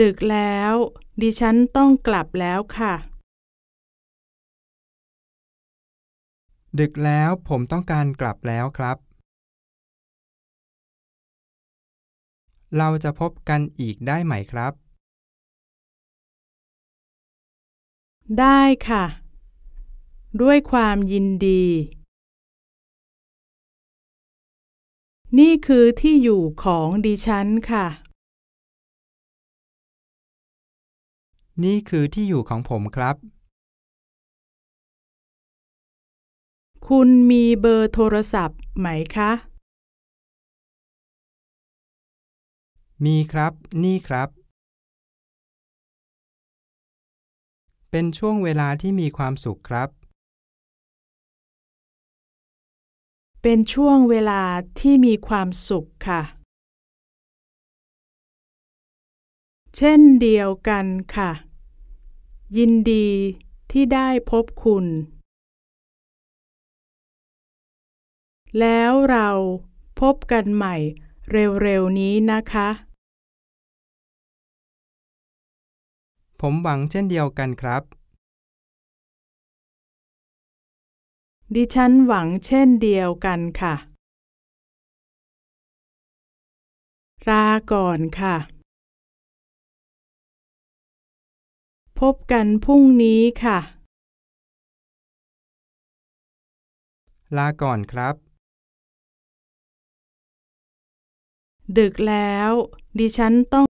ดึกแล้วดิฉันต้องกลับแล้วค่ะ ดึกแล้วผมต้องการกลับแล้วครับ เราจะพบกันอีกได้ไหมครับ ได้ค่ะ ด้วยความยินดี นี่คือที่อยู่ของดิฉันค่ะนี่คือที่อยู่ของผมครับ คุณมีเบอร์โทรศัพท์ไหมคะ มีครับ นี่ครับ เป็นช่วงเวลาที่มีความสุขครับ เป็นช่วงเวลาที่มีความสุขค่ะเช่นเดียวกันค่ะ ยินดีที่ได้พบคุณ แล้วเราพบกันใหม่เร็วๆนี้นะคะ ผมหวังเช่นเดียวกันครับ ดิฉันหวังเช่นเดียวกันค่ะลาก่อนค่ะพบกันพรุ่งนี้ค่ะ ลาก่อนครับ ดึกแล้วดิฉันต้อง